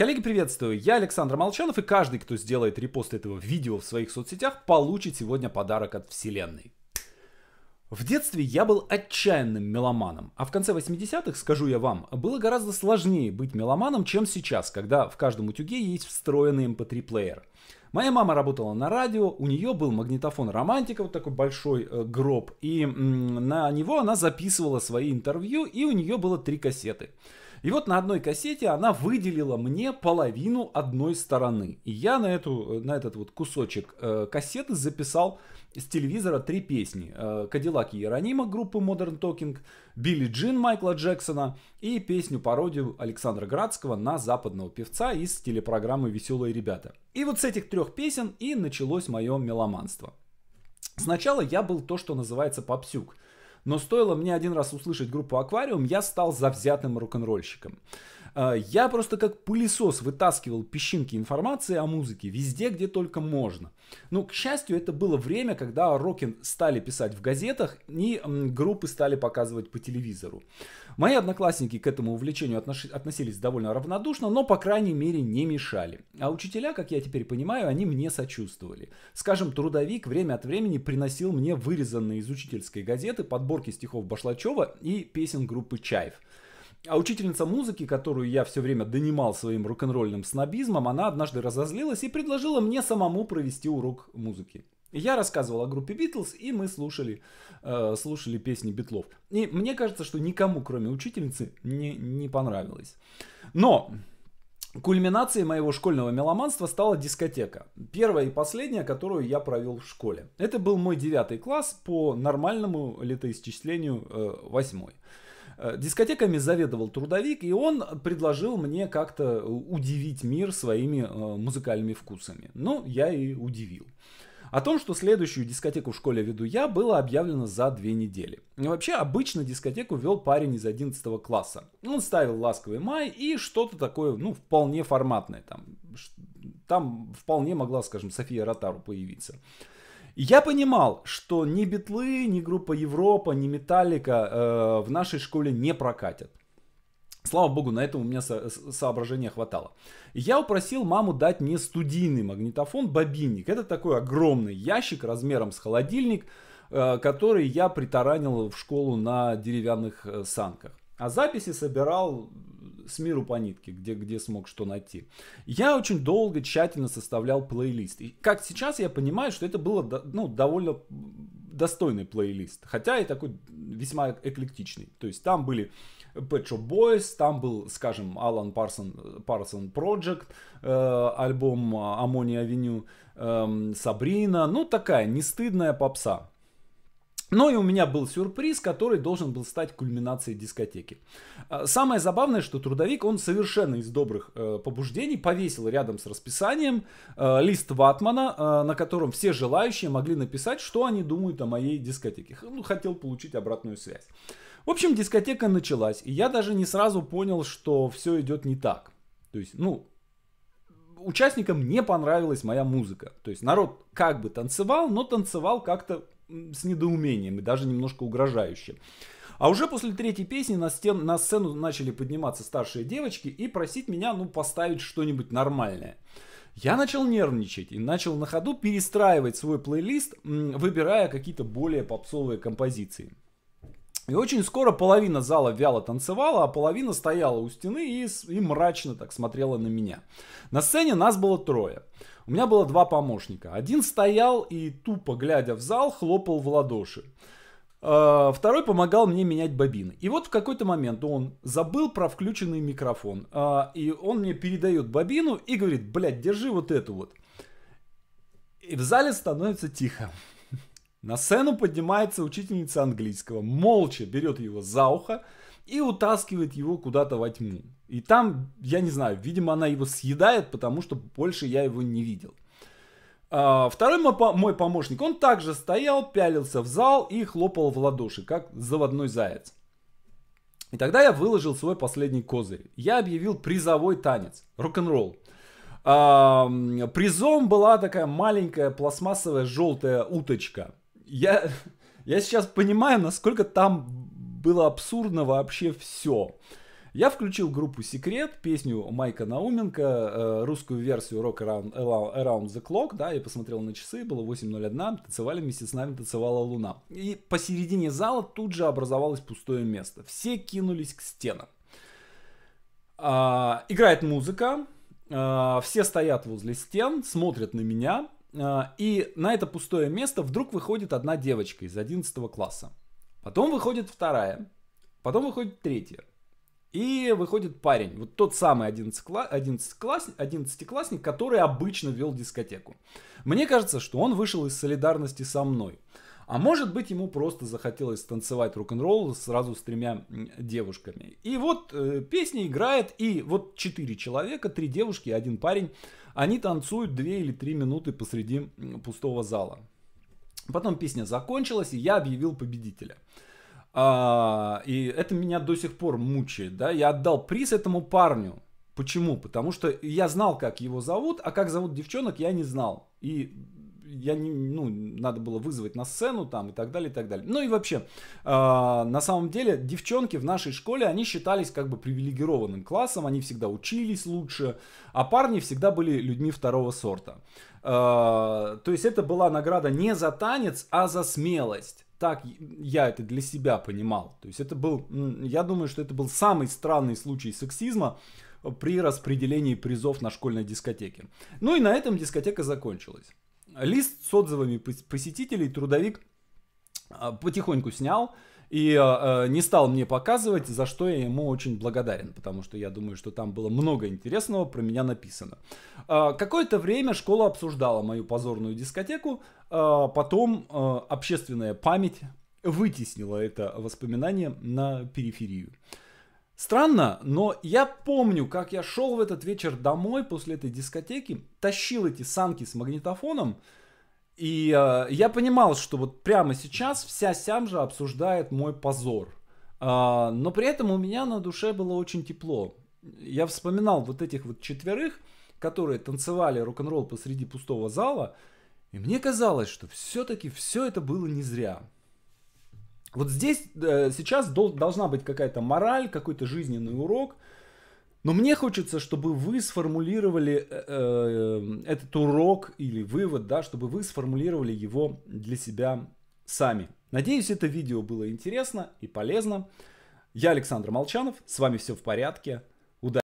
Коллеги, приветствую! Я Александр Молчанов, и каждый, кто сделает репост этого видео в своих соцсетях, получит сегодня подарок от Вселенной. В детстве я был отчаянным меломаном, а в конце 80-х, скажу я вам, было гораздо сложнее быть меломаном, чем сейчас, когда в каждом утюге есть встроенный mp3-плеер. Эм Моя мама работала на радио, у нее был магнитофон романтика, вот такой большой э, гроб, и м, на него она записывала свои интервью, и у нее было три кассеты. И вот на одной кассете она выделила мне половину одной стороны. И я на, эту, на этот вот кусочек э, кассеты записал с телевизора три песни. Э, «Кадиллак Иеронима» группы Modern Talking, «Билли Джин» Майкла Джексона и песню-пародию Александра Градского на западного певца из телепрограммы «Веселые ребята». И вот с этих трех песен и началось мое меломанство. Сначала я был то, что называется попсюк – но стоило мне один раз услышать группу «Аквариум», я стал завзятым рок-н-ролльщиком. А, я просто как пылесос вытаскивал песчинки информации о музыке везде, где только можно. Но, ну, к счастью, это было время, когда Рокин стали писать в газетах и группы стали показывать по телевизору. Мои одноклассники к этому увлечению относились довольно равнодушно, но, по крайней мере, не мешали. А учителя, как я теперь понимаю, они мне сочувствовали. Скажем, трудовик время от времени приносил мне вырезанные из учительской газеты подборки стихов Башлачева и песен группы Чайф. А учительница музыки, которую я все время донимал своим рок-н-ролльным снобизмом, она однажды разозлилась и предложила мне самому провести урок музыки. Я рассказывал о группе Битлз, и мы слушали, э, слушали песни Битлов. И мне кажется, что никому, кроме учительницы, не, не понравилось. Но Кульминацией моего школьного меломанства стала дискотека. Первая и последняя, которую я провел в школе. Это был мой девятый класс по нормальному летоисчислению э, восьмой. Э, дискотеками заведовал трудовик, и он предложил мне как-то э, удивить мир своими э, музыкальными вкусами. Ну, я и удивил. О том, что следующую дискотеку в школе веду я, было объявлено за две недели. И вообще, обычно дискотеку вел парень из 11 класса. Он ставил «Ласковый май» и что-то такое, ну, вполне форматное. Там, там вполне могла, скажем, София Ротару появиться. Я понимал, что ни Битлы, ни группа Европа, ни Металлика э, в нашей школе не прокатят. Слава богу, на этом у меня со- соображения хватало. Я упросил маму дать мне студийный магнитофон бобинник. Это такой огромный ящик размером с холодильник, э, который я притаранил в школу на деревянных э, санках. А записи собирал с миру по нитке, где, где смог что найти. Я очень долго, тщательно составлял плейлист. И как сейчас я понимаю, что это было ну, довольно достойный плейлист. Хотя и такой весьма эклектичный. То есть там были Pet Shop Boys, там был, скажем, Alan Parson, Parson Project, э, альбом Ammonia Avenue, э, эм, Сабрина. Ну, такая нестыдная попса. Ну и у меня был сюрприз, который должен был стать кульминацией дискотеки. А, самое забавное, что трудовик, он совершенно из добрых э, побуждений повесил рядом с расписанием э, лист ватмана, э, на котором все желающие могли написать, что они думают о моей дискотеке. Ну, хотел получить обратную связь. В общем, дискотека началась, и я даже не сразу понял, что все идет не так. То есть, ну, участникам не понравилась моя музыка. То есть народ как бы танцевал, но танцевал как-то с недоумением и даже немножко угрожающе. А уже после третьей песни на, стен, на сцену начали подниматься старшие девочки и просить меня, ну, поставить что-нибудь нормальное. Я начал нервничать и начал на ходу перестраивать свой плейлист, выбирая какие-то более попсовые композиции. И очень скоро половина зала вяло танцевала, а половина стояла у стены и, и мрачно так смотрела на меня. На сцене нас было трое. У меня было два помощника. Один стоял и, тупо глядя в зал, хлопал в ладоши. Э, второй помогал мне менять бобины. И вот в какой-то момент он забыл про включенный микрофон. Э, и он мне передает бобину и говорит, блядь, держи вот эту вот. И в зале становится тихо. На сцену поднимается учительница английского, молча берет его за ухо и утаскивает его куда-то во тьму. И там, я не знаю, видимо, она его съедает, потому что больше я его не видел. А, второй мой помощник, он также стоял, пялился в зал и хлопал в ладоши, как заводной заяц. И тогда я выложил свой последний козырь. Я объявил призовой танец, рок-н-ролл. А, призом была такая маленькая пластмассовая желтая уточка. Я, я сейчас понимаю, насколько там было абсурдно вообще все. Я включил группу Секрет, песню Майка Науменко, э, русскую версию Rock Around, Around the Clock, да, я посмотрел на часы, было 8.01, танцевали вместе с нами, танцевала луна. И посередине зала тут же образовалось пустое место. Все кинулись к стенам. А, играет музыка, а, все стоят возле стен, смотрят на меня, а, и на это пустое место вдруг выходит одна девочка из 11 класса. Потом выходит вторая, потом выходит третья. И выходит парень, вот тот самый 11-классник, 11 который обычно вел дискотеку. Мне кажется, что он вышел из солидарности со мной. А может быть, ему просто захотелось танцевать рок-н-ролл сразу с тремя девушками. И вот э, песня играет, и вот четыре человека, три девушки и один парень, они танцуют две или три минуты посреди пустого зала. Потом песня закончилась, и я объявил победителя. А, и это меня до сих пор мучает, да. Я отдал приз этому парню. Почему? Потому что я знал, как его зовут, а как зовут девчонок, я не знал. И я не, ну, надо было вызвать на сцену там и так далее, и так далее. Ну и вообще, э, на самом деле, девчонки в нашей школе, они считались как бы привилегированным классом, они всегда учились лучше, а парни всегда были людьми второго сорта. Э, то есть это была награда не за танец, а за смелость так я это для себя понимал. То есть это был, я думаю, что это был самый странный случай сексизма э, при распределении призов на школьной дискотеке. Ну и на этом дискотека закончилась. Лист с отзывами посетителей трудовик а, потихоньку снял, и э, э, не стал мне показывать, за что я ему очень благодарен, потому что я думаю, что там было много интересного про меня написано. Э, какое-то время школа обсуждала мою позорную дискотеку, э, потом э, общественная память вытеснила это воспоминание на периферию. Странно, но я помню, как я шел в этот вечер домой после этой дискотеки, тащил эти санки с магнитофоном, и э, я понимал, что вот прямо сейчас вся Сямжа обсуждает мой позор. Э, но при этом у меня на душе было очень тепло. Я вспоминал вот этих вот четверых, которые танцевали рок-н-ролл посреди пустого зала. И мне казалось, что все-таки все это было не зря. Вот здесь э, сейчас дол- должна быть какая-то мораль, какой-то жизненный урок – но мне хочется, чтобы вы сформулировали э, э, этот урок или вывод, да, чтобы вы сформулировали его для себя сами. Надеюсь, это видео было интересно и полезно. Я Александр Молчанов, с вами все в порядке.